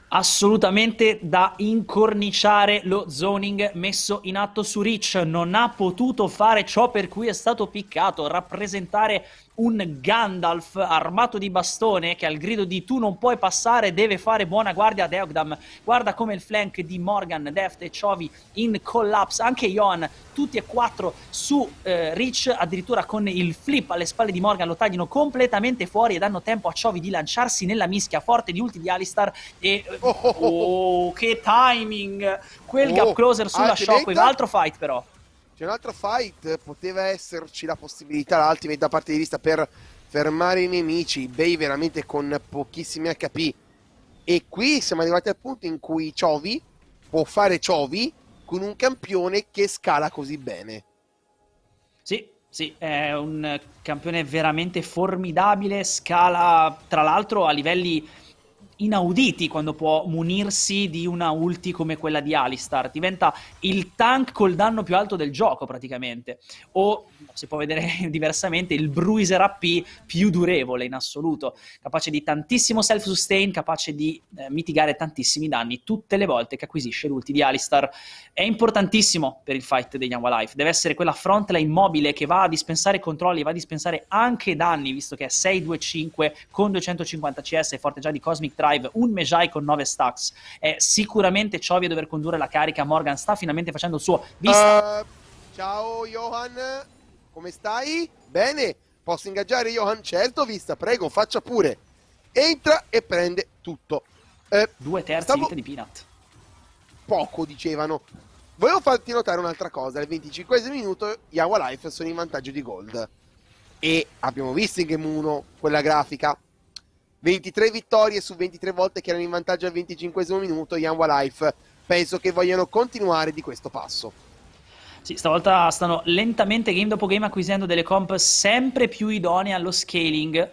assolutamente da incorniciare lo zoning messo in atto su Rich. Non ha potuto fare ciò per cui è stato piccato, rappresentare un Gandalf armato di bastone che al grido di tu non puoi passare deve fare buona guardia ad Eogdam. Guarda come il flank di Morgan, Deft e Chovy in collapse, anche Ion, tutti e quattro su eh, Rich, addirittura con il flip alle spalle di Morgan lo tagliano completamente fuori e danno tempo a Chovy di lanciarsi nella mischia forte di ulti di Alistar e oh, oh, oh che timing! Quel gap closer sulla shockwave, altro fight però. C'è un altro fight, poteva esserci la possibilità, l'ultimate da parte di vista per fermare i nemici, Bay veramente con pochissimi HP. E qui siamo arrivati al punto in cui Ciovi può fare Ciovi con un campione che scala così bene. Sì, sì, è un campione veramente formidabile, scala tra l'altro a livelli inauditi quando può munirsi di una ulti come quella di Alistar. Diventa il tank col danno più alto del gioco, praticamente. O, si può vedere diversamente, il bruiser AP più durevole in assoluto, capace di tantissimo self-sustain, capace di eh, mitigare tantissimi danni tutte le volte che acquisisce l'ulti di Alistar. È importantissimo per il fight degli Life. Deve essere quella frontline mobile che va a dispensare controlli, va a dispensare anche danni, visto che è 6-2-5 con 250 CS, è forte già di Cosmic Drive drive, un Mejai con 9 stacks. È sicuramente Ciovi a dover condurre la carica. Morgan sta finalmente facendo il suo. Vista. Uh, ciao Johan, come stai? Bene, posso ingaggiare Johan? Certo, vista, prego, faccia pure. Entra e prende tutto. Eh, Due terzi stavo... di Peanut. Poco dicevano. Volevo farti notare un'altra cosa. Al 25 minuto, Yawa Life sono in vantaggio di gold. E abbiamo visto in Game 1 quella grafica 23 vittorie su 23 volte che erano in vantaggio al 25 minuto, Ian Life penso che vogliano continuare di questo passo. Sì, stavolta stanno lentamente game dopo game acquisendo delle comp sempre più idonee allo scaling.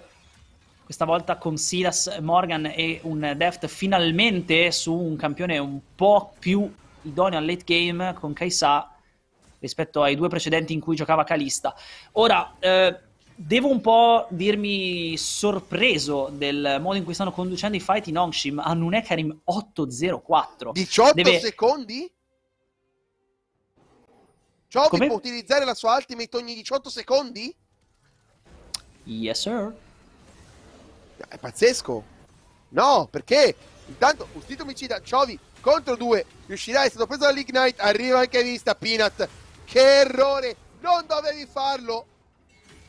Questa volta con Silas Morgan e un Deft finalmente su un campione un po' più idoneo al late game con Kaisa rispetto ai due precedenti in cui giocava Kalista. Ora, eh, devo un po' dirmi sorpreso del modo in cui stanno conducendo i fight in Ongshim. Hanno un Ekarim 8-0-4. 18 Deve... secondi? Cioè, Come... può utilizzare la sua ultimate ogni 18 secondi? Yes, sir. È pazzesco. No, perché? Intanto, Ustito omicida, Ciovi contro due, riuscirà, è stato preso dall'Ignite, arriva anche Vista, Peanut. Che errore! Non dovevi farlo!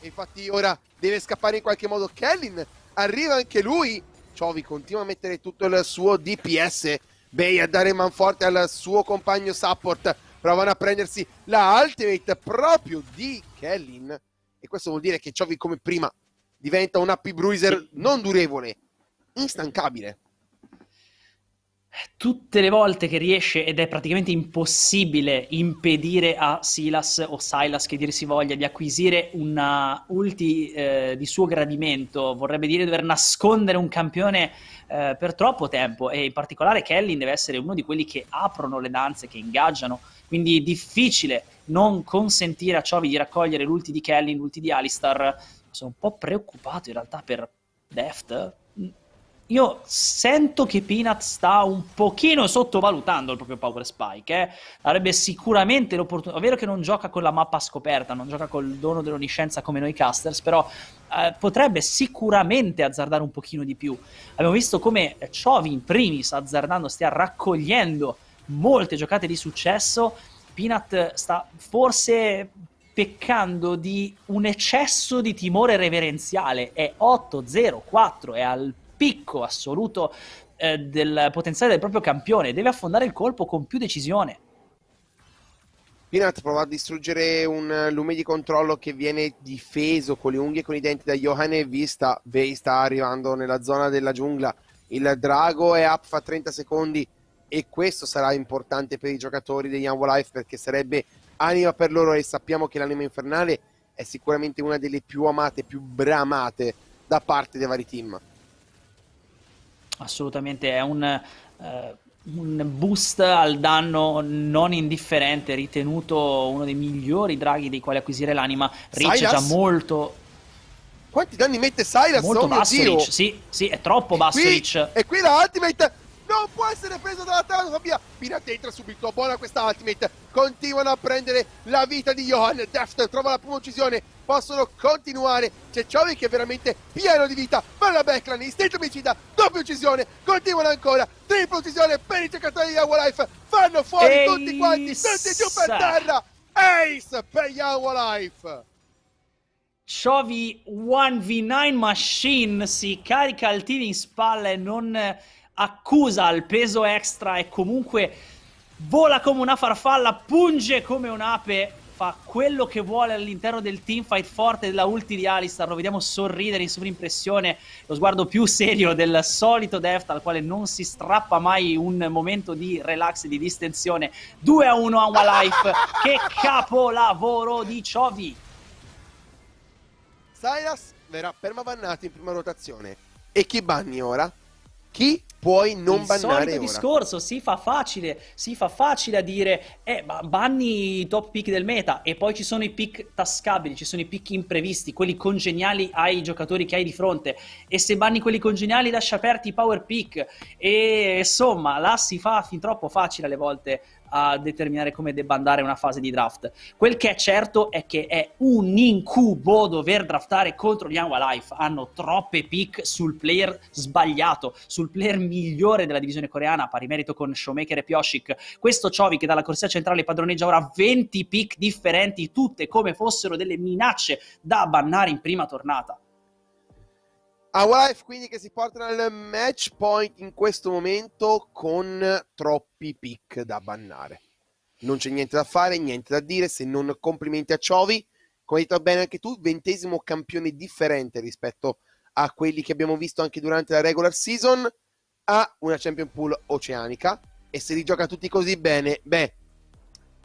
E infatti ora deve scappare in qualche modo Kellen. Arriva anche lui. Ciovi continua a mettere tutto il suo DPS. Bay a dare manforte al suo compagno support. Provano a prendersi la ultimate proprio di Kellen. E questo vuol dire che Ciovi come prima diventa un happy bruiser non durevole, instancabile tutte le volte che riesce ed è praticamente impossibile impedire a Silas o Silas che dir si voglia di acquisire una ulti eh, di suo gradimento, vorrebbe dire dover nascondere un campione eh, per troppo tempo e in particolare Kelly deve essere uno di quelli che aprono le danze, che ingaggiano, quindi è difficile non consentire a Ciovi di raccogliere l'ulti di Kelly, l'ulti di Alistar. Sono un po' preoccupato in realtà per Deft, io sento che Peanut sta un pochino sottovalutando il proprio power spike. Eh? Avrebbe sicuramente l'opportunità. È vero che non gioca con la mappa scoperta, non gioca col dono dell'oniscienza come noi casters, però eh, potrebbe sicuramente azzardare un pochino di più. Abbiamo visto come Ciovi in primis azzardando stia raccogliendo molte giocate di successo. Peanut sta forse peccando di un eccesso di timore reverenziale. È 8-0-4, è al picco assoluto eh, del potenziale del proprio campione, deve affondare il colpo con più decisione. Pinat prova a distruggere un lume di controllo che viene difeso con le unghie e con i denti da Johan e Vista. Vey sta arrivando nella zona della giungla. Il drago è up, fa 30 secondi e questo sarà importante per i giocatori degli Life perché sarebbe anima per loro e sappiamo che l'anima infernale è sicuramente una delle più amate, più bramate da parte dei vari team assolutamente è un, eh, un, boost al danno non indifferente, ritenuto uno dei migliori draghi dei quali acquisire l'anima. Rich è già molto... Quanti danni mette Silas? Molto oh basso Rich, sì, sì, è troppo basso qui, Rich. E qui la ultimate non può essere preso dalla Tarasovia. Pirate entra subito, buona questa ultimate. Continuano a prendere la vita di Johan. Deft trova la prima uccisione. Possono continuare. C'è Ciovi che è veramente pieno di vita. Per la backline, istinto omicida, doppia uccisione. Continuano ancora. Tripla uccisione per i giocatori di Yahoo Life. Fanno fuori Eissa. tutti quanti. Senti giù per terra. Ace per Yahoo Life. Ciovi 1v9 Machine si carica il team in spalla e non accusa al peso extra e comunque vola come una farfalla, punge come un'ape, fa quello che vuole all'interno del teamfight forte della ulti di Alistar, lo vediamo sorridere in sovrimpressione, lo sguardo più serio del solito Deft al quale non si strappa mai un momento di relax e di distensione. 2 a 1 a One Life, che capolavoro di Ciovi! Silas verrà permabannato in prima rotazione. E chi banni ora? Chi puoi non il bannare il discorso si fa facile si fa facile a dire eh, banni i top pick del meta e poi ci sono i pick tascabili ci sono i pick imprevisti quelli congeniali ai giocatori che hai di fronte e se banni quelli congeniali lascia aperti i power pick e insomma là si fa fin troppo facile alle volte a determinare come debba andare una fase di draft. Quel che è certo è che è un incubo dover draftare contro gli Life. Hanno troppe pick sul player sbagliato, sul player migliore della divisione coreana, pari merito con Showmaker e Pioshik. Questo Ciovi che dalla corsia centrale padroneggia ora 20 pick differenti, tutte come fossero delle minacce da bannare in prima tornata. Awalife quindi che si porta al match point in questo momento con troppi pick da bannare. Non c'è niente da fare, niente da dire se non complimenti a Ciovi. Come hai detto bene anche tu, ventesimo campione differente rispetto a quelli che abbiamo visto anche durante la regular season. Ha una champion pool oceanica e se li gioca tutti così bene, beh,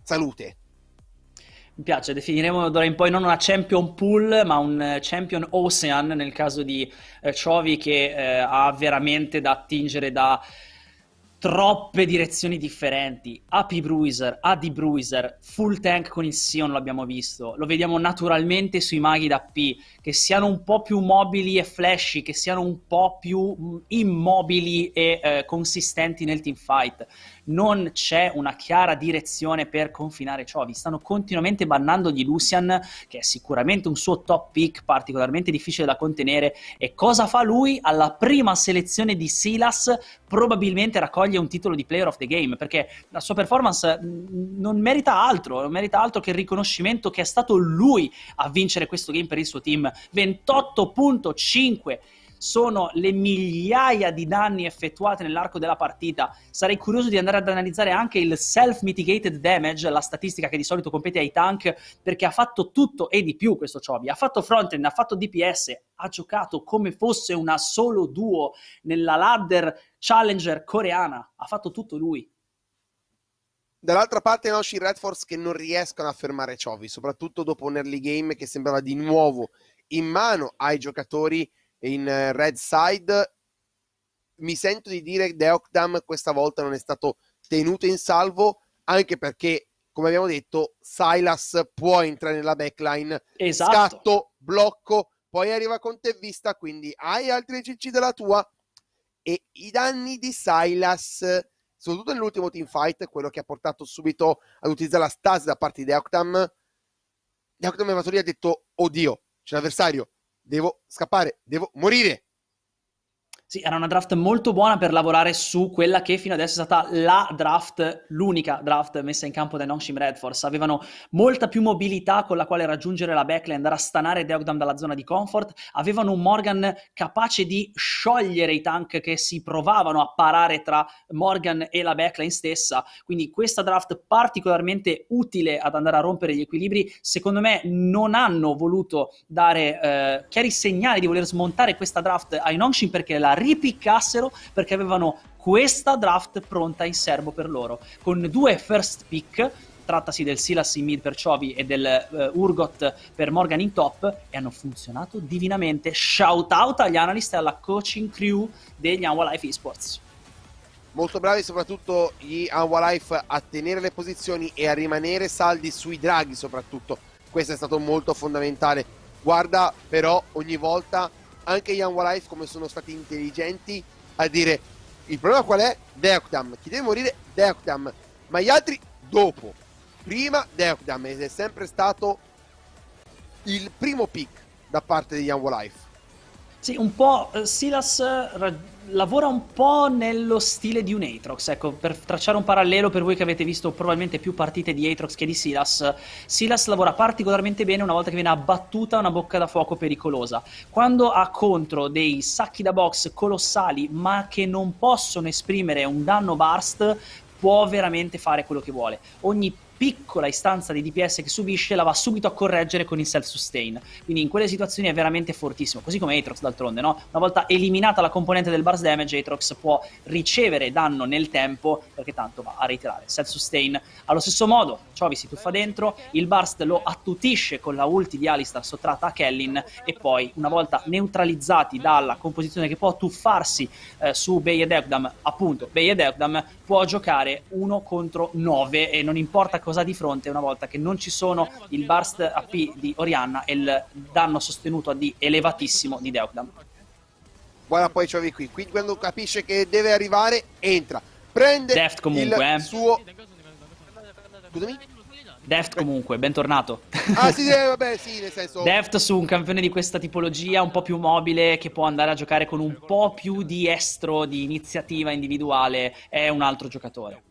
salute mi piace, definiremo d'ora in poi non una champion pool, ma un eh, champion ocean nel caso di eh, Ciovi che eh, ha veramente da attingere da troppe direzioni differenti. AP Bruiser, AD Bruiser, full tank con il Sion l'abbiamo visto. Lo vediamo naturalmente sui maghi da P, che siano un po' più mobili e flashy, che siano un po' più mm, immobili e eh, consistenti nel teamfight non c'è una chiara direzione per confinare ciò. Vi stanno continuamente bannando di Lucian, che è sicuramente un suo top pick particolarmente difficile da contenere. E cosa fa lui? Alla prima selezione di Silas probabilmente raccoglie un titolo di player of the game, perché la sua performance mm, non merita altro, non merita altro che il riconoscimento che è stato lui a vincere questo game per il suo team. 28.5 sono le migliaia di danni effettuati nell'arco della partita. Sarei curioso di andare ad analizzare anche il self-mitigated damage, la statistica che di solito compete ai tank, perché ha fatto tutto e di più questo Chobi. Ha fatto frontend, ha fatto DPS, ha giocato come fosse una solo duo nella ladder challenger coreana. Ha fatto tutto lui. Dall'altra parte Noshi Red Force che non riescono a fermare Ciovi, soprattutto dopo un early game che sembrava di nuovo in mano ai giocatori in eh, red side. Mi sento di dire che Deokdam questa volta non è stato tenuto in salvo, anche perché, come abbiamo detto, Silas può entrare nella backline. Esatto. Scatto, blocco, poi arriva con te vista, quindi hai altri CC della tua. E i danni di Silas soprattutto nell'ultimo team fight, quello che ha portato subito ad utilizzare la stasi da parte di Deokdam, Deokdam in fattoria ha detto: Oddio, c'è l'avversario, devo scappare, devo morire. Sì, era una draft molto buona per lavorare su quella che fino adesso è stata la draft, l'unica draft messa in campo dai Nonshim Red Force. Avevano molta più mobilità con la quale raggiungere la backline, andare a stanare Deogdam dalla zona di comfort. Avevano un Morgan capace di sciogliere i tank che si provavano a parare tra Morgan e la backline stessa. Quindi questa draft particolarmente utile ad andare a rompere gli equilibri. Secondo me non hanno voluto dare eh, chiari segnali di voler smontare questa draft ai Nonshim perché la ripiccassero perché avevano questa draft pronta in serbo per loro, con due first pick trattasi del Silas in mid per Ciovi e del uh, Urgot per Morgan in top e hanno funzionato divinamente. Shout out agli analyst e alla coaching crew degli Life Esports. Molto bravi soprattutto gli Life a tenere le posizioni e a rimanere saldi sui draghi soprattutto. Questo è stato molto fondamentale. Guarda però ogni volta anche Ian Wallace come sono stati intelligenti a dire il problema qual è? Deokdam, chi deve morire? Deokdam, ma gli altri dopo, prima Deokdam ed è sempre stato il primo pick da parte di Ian Wallace. Sì, un po' eh, Silas lavora un po' nello stile di un Aatrox. Ecco, per tracciare un parallelo per voi che avete visto probabilmente più partite di Aatrox che di Silas, Silas lavora particolarmente bene una volta che viene abbattuta una bocca da fuoco pericolosa. Quando ha contro dei sacchi da box colossali ma che non possono esprimere un danno burst, può veramente fare quello che vuole. Ogni piccola istanza di DPS che subisce la va subito a correggere con il self-sustain. Quindi in quelle situazioni è veramente fortissimo, così come Aatrox d'altronde, no? Una volta eliminata la componente del burst damage, Aatrox può ricevere danno nel tempo perché tanto va a reiterare self-sustain. Allo stesso modo, Ciovi si tuffa dentro, il burst lo attutisce con la ulti di Alistar sottratta a Kellin e poi una volta neutralizzati dalla composizione che può tuffarsi eh, su Bey ed Eugdam, appunto Bey ed Eugdam può giocare 1 contro 9 e non importa cosa cosa ha di fronte una volta che non ci sono il burst AP di Orianna e il danno sostenuto a D elevatissimo di Deukdam. Buona poi Ciovi qui, quindi quando capisce che deve arrivare entra, prende Deft comunque, il eh. suo... Scusami? Deft comunque, bentornato. Ah sì, eh, vabbè, sì, nel senso... Deft su un campione di questa tipologia, un po' più mobile, che può andare a giocare con un po' più di estro, di iniziativa individuale, è un altro giocatore.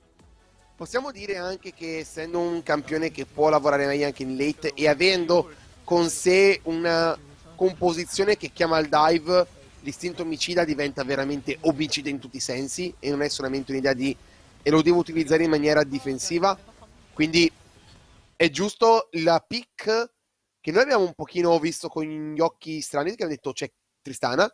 Possiamo dire anche che essendo un campione che può lavorare meglio anche in late e avendo con sé una composizione che chiama il dive, l'istinto omicida diventa veramente omicida in tutti i sensi e non è solamente un'idea di e lo devo utilizzare in maniera difensiva. Quindi è giusto la pick che noi abbiamo un pochino visto con gli occhi strani che hanno detto c'è Tristana,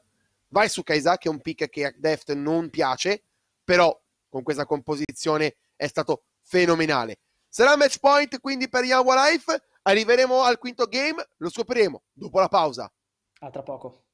vai su Kaisa che è un pick che a Deft non piace, però con questa composizione è stato fenomenale. Sarà match point quindi per Yawa Life. Arriveremo al quinto game, lo scopriremo dopo la pausa. A tra poco.